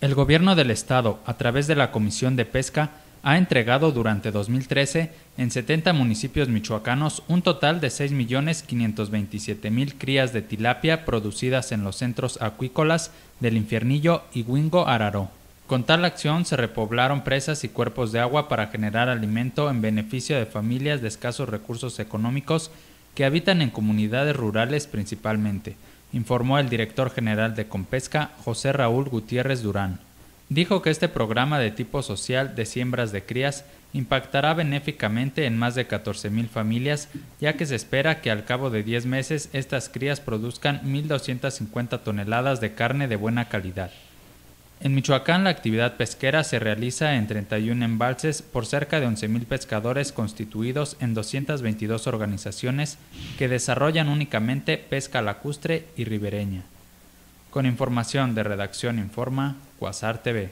El gobierno del estado, a través de la Comisión de Pesca, ha entregado durante 2013 en 70 municipios michoacanos un total de 6.527.000 crías de tilapia producidas en los centros acuícolas del Infiernillo y Huingo Araró. Con tal acción se repoblaron presas y cuerpos de agua para generar alimento en beneficio de familias de escasos recursos económicos que habitan en comunidades rurales principalmente, informó el director general de Compesca, José Raúl Gutiérrez Durán. Dijo que este programa de tipo social de siembras de crías impactará benéficamente en más de mil familias, ya que se espera que al cabo de 10 meses estas crías produzcan 1.250 toneladas de carne de buena calidad. En Michoacán la actividad pesquera se realiza en 31 embalses por cerca de 11.000 pescadores constituidos en 222 organizaciones que desarrollan únicamente pesca lacustre y ribereña. Con información de Redacción Informa, Cuasar TV.